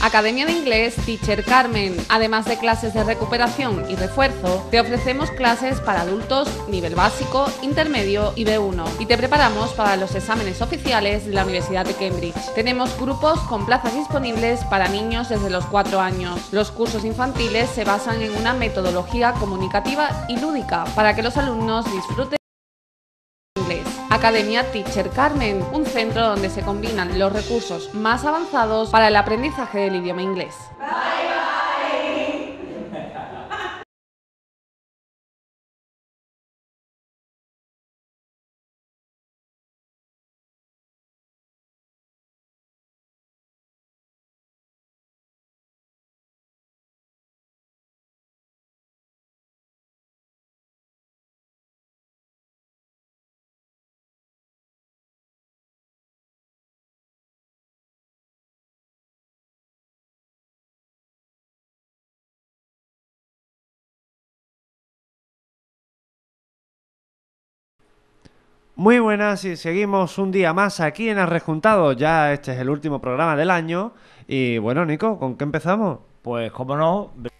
Academia de Inglés Teacher Carmen. Además de clases de recuperación y refuerzo, te ofrecemos clases para adultos nivel básico, intermedio y B1 y te preparamos para los exámenes oficiales de la Universidad de Cambridge. Tenemos grupos con plazas disponibles para niños desde los 4 años. Los cursos infantiles se basan en una metodología comunicativa y lúdica para que los alumnos disfruten Academia Teacher Carmen, un centro donde se combinan los recursos más avanzados para el aprendizaje del idioma inglés. Muy buenas y seguimos un día más aquí en Arrejuntado. Ya este es el último programa del año. Y bueno, Nico, ¿con qué empezamos? Pues como no, buenos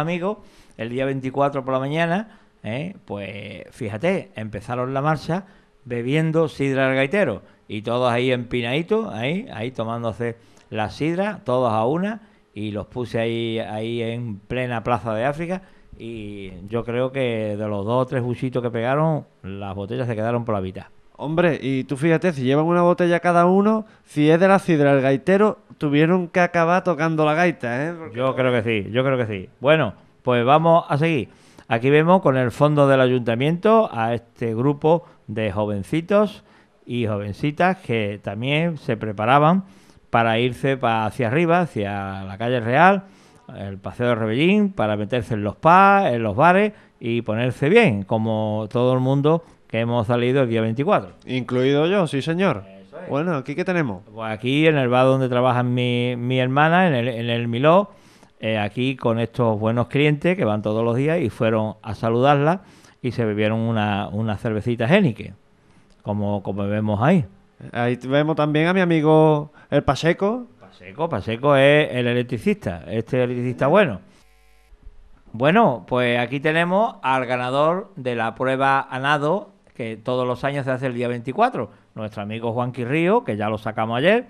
amigos, el día 24 por la mañana, ¿eh? pues fíjate, empezaron la marcha bebiendo sidra del gaitero. Y todos ahí empinaditos, ahí, ahí tomándose la sidra, todos a una. Y los puse ahí, ahí en plena Plaza de África y yo creo que de los dos o tres buchitos que pegaron, las botellas se quedaron por la mitad. Hombre, y tú fíjate, si llevan una botella cada uno, si es de la sidra el gaitero, tuvieron que acabar tocando la gaita, ¿eh? Yo creo que sí, yo creo que sí. Bueno, pues vamos a seguir. Aquí vemos con el fondo del ayuntamiento a este grupo de jovencitos y jovencitas que también se preparaban para irse hacia arriba, hacia la calle Real el paseo de Rebellín para meterse en los pubs, en los bares y ponerse bien, como todo el mundo que hemos salido el día 24. Incluido yo, sí señor. Bueno, ¿aquí qué tenemos? Pues aquí en el bar donde trabaja mi, mi hermana, en el, Miló, eh, aquí con estos buenos clientes que van todos los días y fueron a saludarla y se bebieron una, cervecita génique como, como vemos ahí. Ahí vemos también a mi amigo el Paseco, Paseco, Paseco es el electricista, este electricista bueno. Bueno, pues aquí tenemos al ganador de la prueba a nado, que todos los años se hace el día 24, nuestro amigo Juan Quirrío, que ya lo sacamos ayer,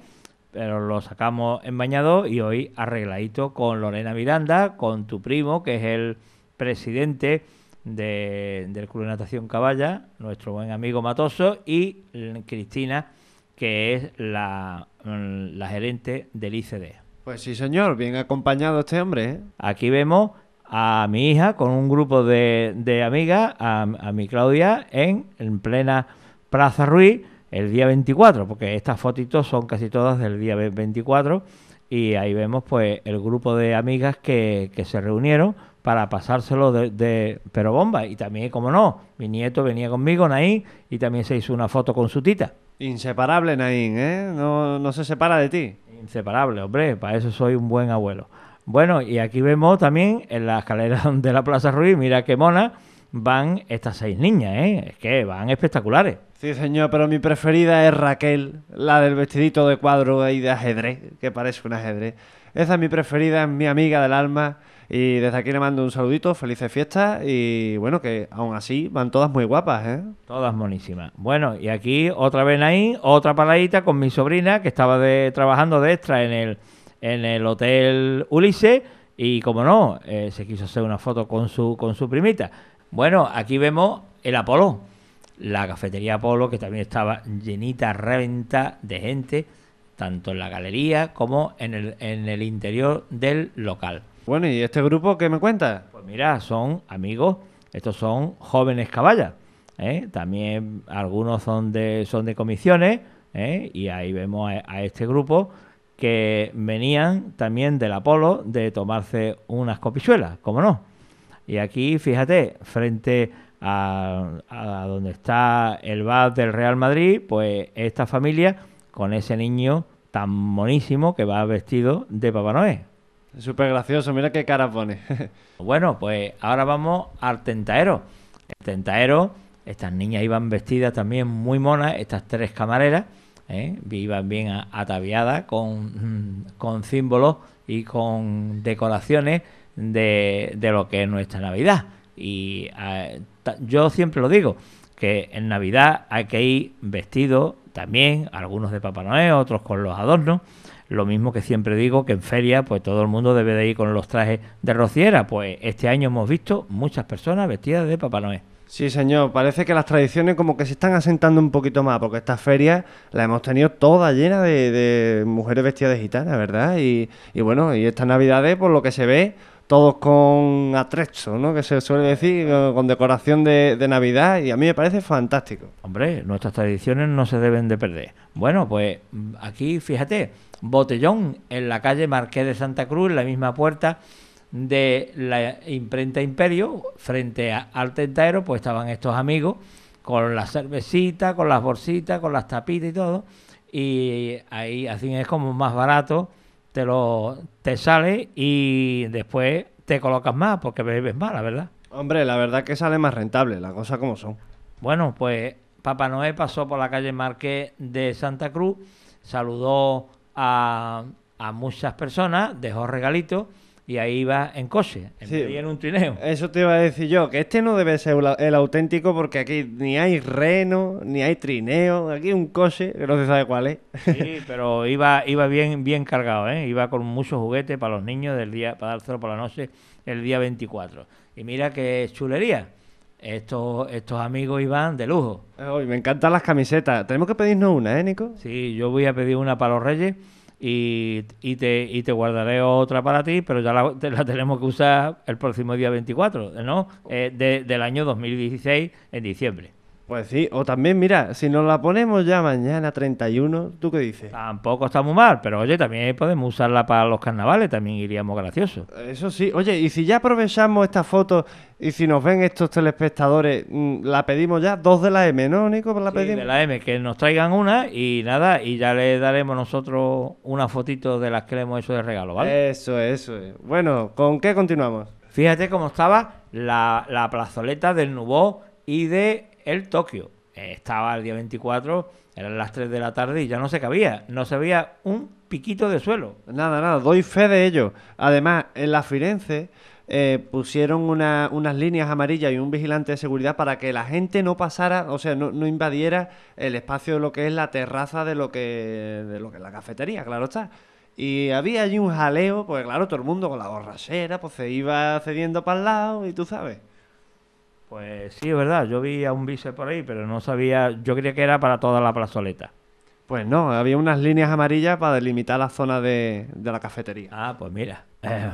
pero lo sacamos en bañado y hoy arregladito con Lorena Miranda, con tu primo, que es el presidente del Club de Natación Caballa, nuestro buen amigo Matoso, y Cristina que es la, mm, gerente del ICD. Pues sí, señor, bien acompañado este hombre. ¿eh? Aquí vemos a mi hija con un grupo de, de amigas, a, mi Claudia, en, en plena Plaza Ruiz el día 24, porque estas fotitos son casi todas del día 24 y ahí vemos pues el grupo de amigas que, que se reunieron para pasárselo de, de, pero bomba y también como no mi nieto venía conmigo ahí y también se hizo una foto con su tita Inseparable, Naín, ¿eh? No, no se separa de ti. Inseparable, hombre, para eso soy un buen abuelo. Bueno, y aquí vemos también en la escalera de la Plaza Ruiz, mira qué mona, van estas seis niñas, ¿eh? Es que van espectaculares. Sí, señor, pero mi preferida es Raquel, la del vestidito de cuadro y de ajedrez, que parece un ajedrez. Esa es mi preferida, es mi amiga del alma y desde aquí le mando un saludito, felices fiestas y bueno, que aún así van todas muy guapas, ¿eh? Todas monísimas. Bueno, y aquí otra vez ahí, otra paladita con mi sobrina que estaba de, trabajando de extra en el, en el Hotel Ulises y como no, eh, se quiso hacer una foto con su, con su primita. Bueno, aquí vemos el Apolo, la cafetería Apolo que también estaba llenita, reventa de gente tanto en la galería como en el, en el interior del local. Bueno, ¿y este grupo qué me cuenta? Pues mira, son amigos, estos son jóvenes caballas. ¿eh? También algunos son de, son de comisiones, ¿eh? y ahí vemos a, este grupo que venían también del Apolo de tomarse unas copichuelas, como no. Y aquí, fíjate, frente a, a, donde está el bar del Real Madrid, pues esta familia con ese niño tan monísimo que va vestido de Papá Noé. Súper gracioso, mira qué cara pone. bueno, pues ahora vamos al tentaero. El tentaero, estas niñas iban vestidas también muy monas, estas tres camareras, ¿eh? iban bien ataviadas mm, con, símbolos y con decoraciones de, lo que es nuestra Navidad. Y yo siempre lo digo, que en Navidad hay que ir vestido también, algunos de Papá otros con los adornos, lo mismo que siempre digo, que en feria pues todo el mundo debe de ir con los trajes de rociera, pues este año hemos visto muchas personas vestidas de Papá Noel. Sí, señor, parece que las tradiciones como que se están asentando un poquito más, porque esta feria la hemos tenido toda llena de, mujeres vestidas de gitanas, ¿verdad? Y, y bueno, y estas navidades, por lo que se ve, ...todos con atrecho, ¿no? Que se suele decir, con decoración de, Navidad y a mí me parece fantástico. Hombre, nuestras tradiciones no se deben de perder. Bueno, pues aquí fíjate, botellón en la calle Marqués de Santa Cruz, en la misma puerta de la imprenta Imperio, frente al tentaero, pues estaban estos amigos con la cervecita, con las bolsitas, con las tapitas y todo. Y ahí así es como más barato te lo te sale y después te colocas más porque bebes más, la verdad. Hombre, la verdad que sale más rentable, las cosas como son. Bueno, pues Papá Noé pasó por la calle Marqués de Santa Cruz, saludó a, a muchas personas, dejó regalitos y ahí iba en coche, en, en un trineo. Eso te iba a decir yo, que este no debe ser el auténtico porque aquí ni hay reno, ni hay trineo, aquí un coche que no se sabe cuál es. Sí, pero iba, iba bien, bien cargado, ¿eh? iba con muchos juguetes para los niños del día, para dárselo por la noche el día 24. Y mira qué chulería. Estos, estos amigos iban de lujo. me encantan las camisetas. Tenemos que pedirnos una, ¿eh, Nico? Sí, yo voy a pedir una para los Reyes y, y, te, y te guardaré otra para ti, pero ya la, la tenemos que usar el próximo día 24, ¿no? Eh, del año 2016 en diciembre. Pues sí, o también, mira, si nos la ponemos ya mañana 31, ¿tú qué dices? Tampoco está muy mal, pero oye, también podemos usarla para los carnavales, también iríamos gracioso. Eso sí, oye, y si ya aprovechamos esta foto y si nos ven estos telespectadores, mm, la pedimos ya, dos de la M, ¿no, Nico? La pedimos? de la M, que nos traigan una y nada, y ya le daremos nosotros una fotito de las que le hemos hecho de regalo, ¿vale? Eso, eso. Bueno, ¿con qué continuamos? Fíjate cómo estaba la, la plazoleta del Nubó y de el Tokio. Estaba el día 24, eran las 3 de la tarde y ya no se cabía, no se veía un piquito de suelo. Nada, nada, doy fe de ello. Además, en la Firenze eh, pusieron unas líneas amarillas y un vigilante de seguridad para que la gente no pasara, o sea, no, invadiera el espacio de lo que es la terraza de lo que, lo que es la cafetería, claro está. Y había allí un jaleo, porque claro, todo el mundo con la borrachera, pues se iba cediendo para el lado y tú sabes. Pues sí, es verdad, yo vi a un bíceps por ahí, pero no sabía, yo creía que era para toda la plazoleta. Pues no, había unas líneas amarillas para delimitar la zona de, la cafetería. Ah, pues mira, eh,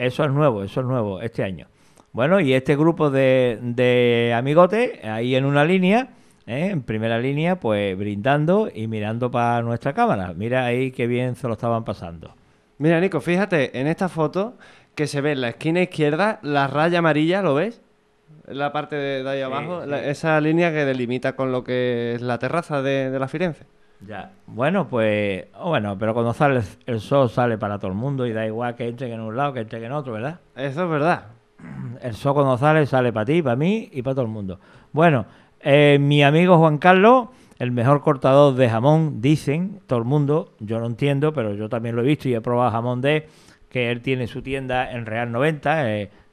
eso es nuevo, eso es nuevo, este año. Bueno, y este grupo de, de amigotes, ahí en una línea, eh, en primera línea, pues brindando y mirando para nuestra cámara. Mira ahí qué bien se lo estaban pasando. Mira, Nico, fíjate en esta foto que se ve en la esquina izquierda la raya amarilla, ¿lo ves? La parte de, ahí abajo, esa línea que delimita con lo que es la terraza de, la Firenze. Ya. Bueno, pues. Oh, bueno, pero cuando sale el sol, sale para todo el mundo y da igual que entre en un lado, que entre en otro, ¿verdad? Eso es verdad. El sol cuando sale, sale para ti, para mí y para todo el mundo. Bueno, eh, mi amigo Juan Carlos, el mejor cortador de jamón, dicen todo el mundo. Yo no entiendo, pero yo también lo he visto y he probado jamón de que él tiene su tienda en Real 90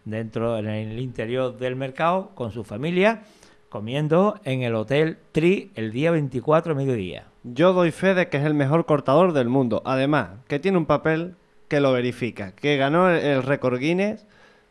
dentro, en el interior del mercado, con su familia, comiendo en el Hotel Tri el día 24 mediodía. Yo doy fe de que es el mejor cortador del mundo. Además, que tiene un papel que lo verifica, que ganó el récord Guinness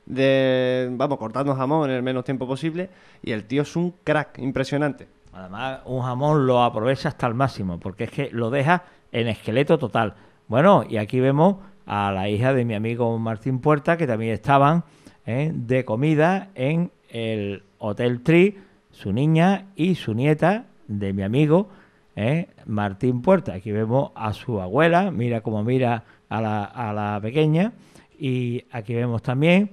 de, vamos, cortando jamón en el menos tiempo posible y el tío es un crack impresionante. Además, un jamón lo aprovecha hasta el máximo, porque es que lo deja en esqueleto total. Bueno, y aquí vemos a la hija de mi amigo Martín Puerta, que también estaban ¿eh? de comida en el Hotel Tri, su niña y su nieta de mi amigo ¿eh? Martín Puerta. Aquí vemos a su abuela, mira cómo mira a la, a la pequeña. Y aquí vemos también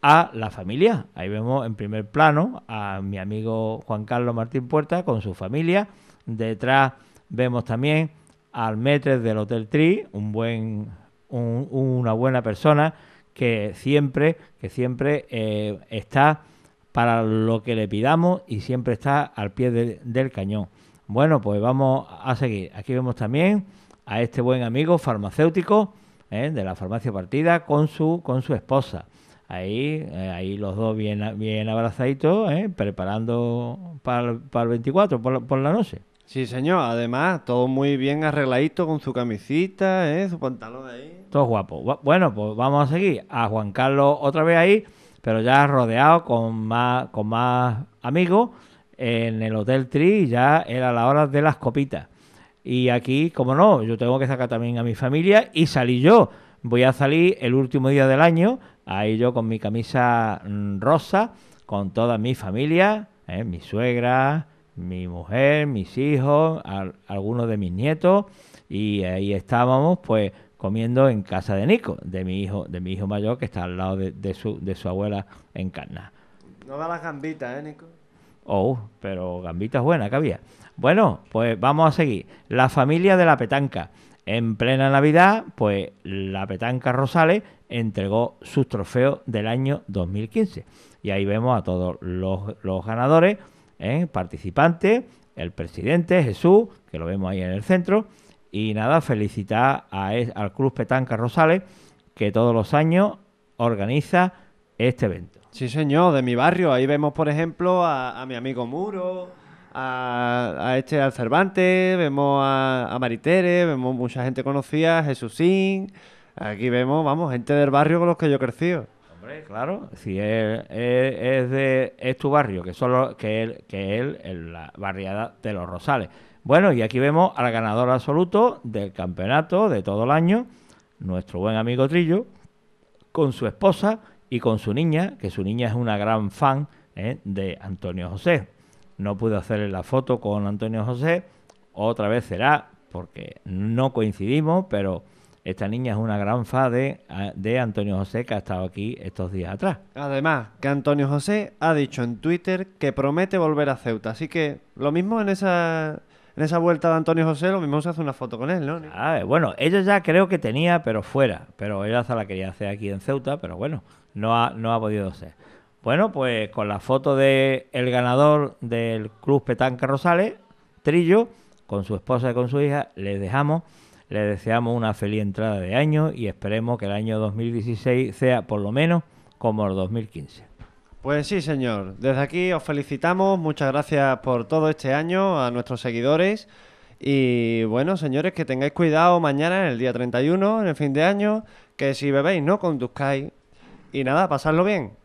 a la familia. Ahí vemos en primer plano a mi amigo Juan Carlos Martín Puerta con su familia. Detrás vemos también al metres del Hotel Tri, un buen, una buena persona que siempre, que siempre eh, está para lo que le pidamos y siempre está al pie del cañón. Bueno, pues vamos a seguir. Aquí vemos también a este buen amigo farmacéutico ¿eh? de la farmacia partida con su, con su esposa. Ahí, eh, ahí los dos bien, bien abrazaditos, preparando para, el 24, por la, por la noche. Sí, señor. Además, todo muy bien arregladito con su camisita, su pantalón ahí. Todo Bueno, pues vamos a seguir a Juan Carlos otra vez ahí, pero ya rodeado con más, con más amigos en el Hotel Tri, ya era la hora de las copitas. Y aquí, como no, yo tengo que sacar también a mi familia y salí yo. Voy a salir el último día del año, ahí yo con mi camisa mm, rosa, con toda mi familia, eh, mi suegra, mi mujer, mis hijos, algunos de mis nietos, y ahí estábamos pues comiendo en casa de Nico, de mi hijo, de mi hijo mayor que está al lado de, su, de su abuela en Carna. No da las gambitas, ¿eh, Nico? Oh, pero gambitas buenas que había. Bueno, pues vamos a seguir. La familia de la petanca. En plena Navidad, pues la petanca Rosales entregó sus trofeos del año 2015. Y ahí vemos a todos los, ganadores, ¿eh? participantes, el presidente Jesús, que lo vemos ahí en el centro, y nada, felicitar a, al Club Petanca Rosales, que todos los años organiza este evento. Sí, señor, de mi barrio. Ahí vemos, por ejemplo, a, mi amigo Muro, a, este al Cervantes, vemos a, a Maritere, vemos mucha gente conocida, Jesúsín. Aquí vemos, vamos, gente del barrio con los que yo he crecido. Hombre, claro, si es, de, tu barrio, que, solo que, que es la barriada de los Rosales. Bueno, y aquí vemos al ganador absoluto del campeonato de todo el año, nuestro buen amigo Trillo, con su esposa y con su niña, que su niña es una gran fan ¿eh? de Antonio José. No pude hacerle la foto con Antonio José, otra vez será porque no coincidimos, pero esta niña es una gran fan de, de, Antonio José que ha estado aquí estos días atrás. Además, que Antonio José ha dicho en Twitter que promete volver a Ceuta, así que lo mismo en esa en esa vuelta de Antonio José, lo mismo se hace una foto con él, ¿no? Ah, bueno, ella ya creo que tenía, pero fuera. Pero ella hasta la quería hacer aquí en Ceuta, pero bueno, no ha, no ha podido ser. Bueno, pues con la foto de el ganador del Club Petanca Rosales, Trillo, con su esposa y con su hija, les dejamos. Les deseamos una feliz entrada de año y esperemos que el año 2016 sea por lo menos como el 2015. Pues sí, señor. Desde aquí os felicitamos. Muchas gracias por todo este año a nuestros seguidores. Y bueno, señores, que tengáis cuidado mañana, en el día 31, en el fin de año. Que si bebéis, no conduzcáis. Y nada, pasadlo bien.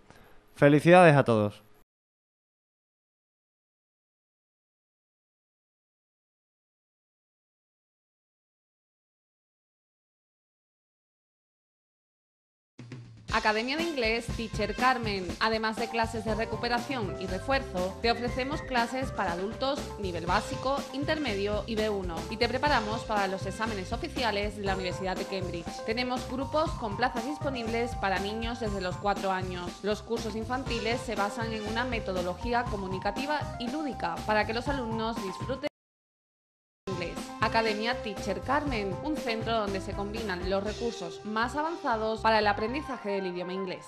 Felicidades a todos. Academia de Inglés Teacher Carmen. Además de clases de recuperación y refuerzo, te ofrecemos clases para adultos nivel básico, intermedio y B1 y te preparamos para los exámenes oficiales de la Universidad de Cambridge. Tenemos grupos con plazas disponibles para niños desde los 4 años. Los cursos infantiles se basan en una metodología comunicativa y lúdica para que los alumnos disfruten Academia Teacher Carmen, un centro donde se combinan los recursos más avanzados para el aprendizaje del idioma inglés.